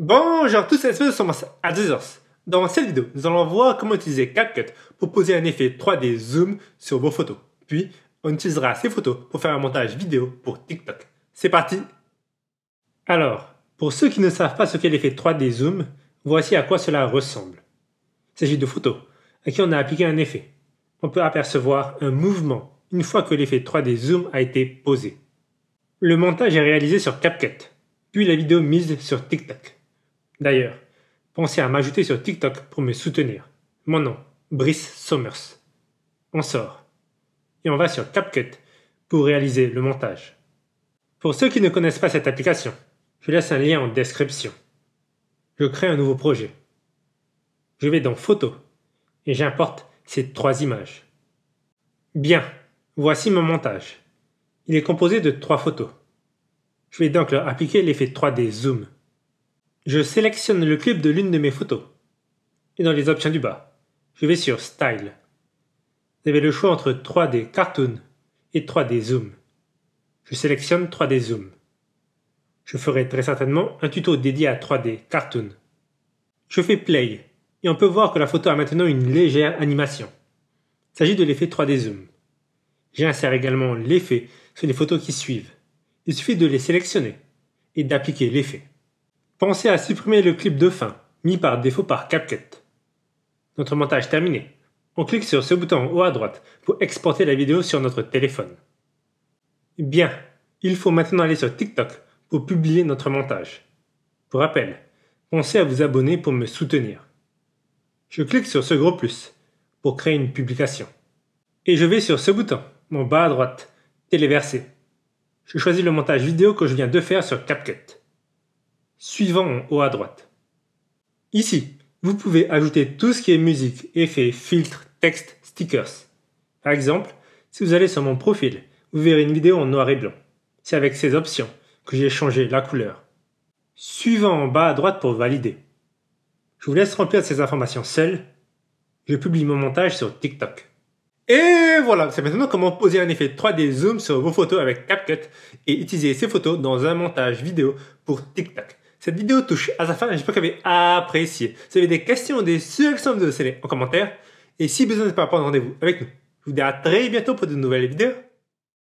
Bonjour à tous, c'est Thomas à Dans cette vidéo, nous allons voir comment utiliser CapCut pour poser un effet 3D zoom sur vos photos. Puis, on utilisera ces photos pour faire un montage vidéo pour TikTok. C'est parti Alors, pour ceux qui ne savent pas ce qu'est l'effet 3D zoom, voici à quoi cela ressemble. Il s'agit de photos à qui on a appliqué un effet. On peut apercevoir un mouvement une fois que l'effet 3D zoom a été posé. Le montage est réalisé sur CapCut, puis la vidéo mise sur TikTok. D'ailleurs, pensez à m'ajouter sur TikTok pour me soutenir. Mon nom, Brice Sommers. On sort. Et on va sur CapCut pour réaliser le montage. Pour ceux qui ne connaissent pas cette application, je laisse un lien en description. Je crée un nouveau projet. Je vais dans Photos et j'importe ces trois images. Bien, voici mon montage. Il est composé de trois photos. Je vais donc leur appliquer l'effet 3D Zoom. Je sélectionne le clip de l'une de mes photos. Et dans les options du bas, je vais sur Style. Vous avez le choix entre 3D Cartoon et 3D Zoom. Je sélectionne 3D Zoom. Je ferai très certainement un tuto dédié à 3D Cartoon. Je fais Play et on peut voir que la photo a maintenant une légère animation. Il s'agit de l'effet 3D Zoom. J'insère également l'effet sur les photos qui suivent. Il suffit de les sélectionner et d'appliquer l'effet pensez à supprimer le clip de fin, mis par défaut par CapCut. Notre montage terminé. On clique sur ce bouton en haut à droite pour exporter la vidéo sur notre téléphone. Bien, il faut maintenant aller sur TikTok pour publier notre montage. Pour rappel, pensez à vous abonner pour me soutenir. Je clique sur ce gros plus pour créer une publication. Et je vais sur ce bouton, en bas à droite, téléverser. Je choisis le montage vidéo que je viens de faire sur CapCut suivant en haut à droite. Ici, vous pouvez ajouter tout ce qui est musique, effets, filtres, texte, stickers. Par exemple, si vous allez sur mon profil, vous verrez une vidéo en noir et blanc. C'est avec ces options que j'ai changé la couleur. Suivant en bas à droite pour valider. Je vous laisse remplir ces informations seul. Je publie mon montage sur TikTok. Et voilà, c'est maintenant comment poser un effet 3D zoom sur vos photos avec CapCut et utiliser ces photos dans un montage vidéo pour TikTok. Cette vidéo touche à sa fin, j'espère que vous avez apprécié. Si vous avez des questions ou des suggestions de en commentaire, et si besoin, n'hésitez pas à prendre rendez-vous avec nous. Je vous dis à très bientôt pour de nouvelles vidéos.